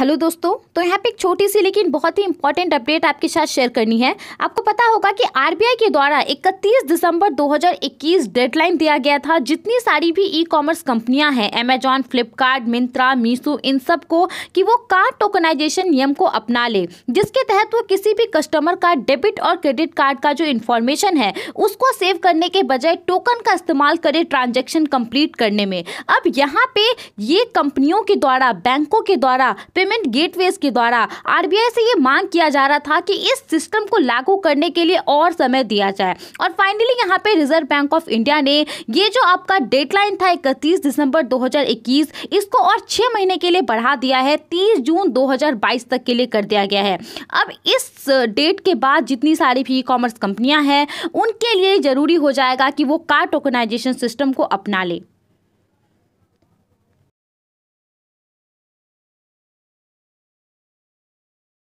hello दोस्तों तो यहाँ पे एक छोटी सी लेकिन बहुत ही इंपॉर्टेंट अपडेट आपके साथ शेयर करनी है आपको पता होगा कि आरबीआई के द्वारा 31 दिसंबर 2021 डेडलाइन दिया गया था जितनी सारी भी ई कॉमर्स कंपनियां हैं अमेजॉन फ्लिपकार्ट मिंत्रा मीसो इन सब को कि वो कार्ड टोकनाइजेशन नियम को अपना ले जिसके तहत वो किसी भी कस्टमर का डेबिट और क्रेडिट कार्ड का जो इन्फॉर्मेशन है उसको सेव करने के बजाय टोकन का इस्तेमाल करे ट्रांजेक्शन कंप्लीट करने में अब यहाँ पे ये कंपनियों के द्वारा बैंकों के द्वारा पेमेंट पेमेंट गेटवेज के द्वारा आरबीआई से ये मांग किया जा रहा था कि इस सिस्टम को लागू करने के लिए और समय दिया जाए और फाइनली यहाँ पे रिजर्व बैंक ऑफ इंडिया ने ये जो आपका डेडलाइन था इकतीस दिसंबर 2021 इसको और छः महीने के लिए बढ़ा दिया है तीस जून दो तक के लिए कर दिया गया है अब इस डेट के बाद जितनी सारी भी ई कॉमर्स कंपनियां हैं उनके लिए ज़रूरी हो जाएगा कि वो कार टोकनाइजेशन सिस्टम को अपना लें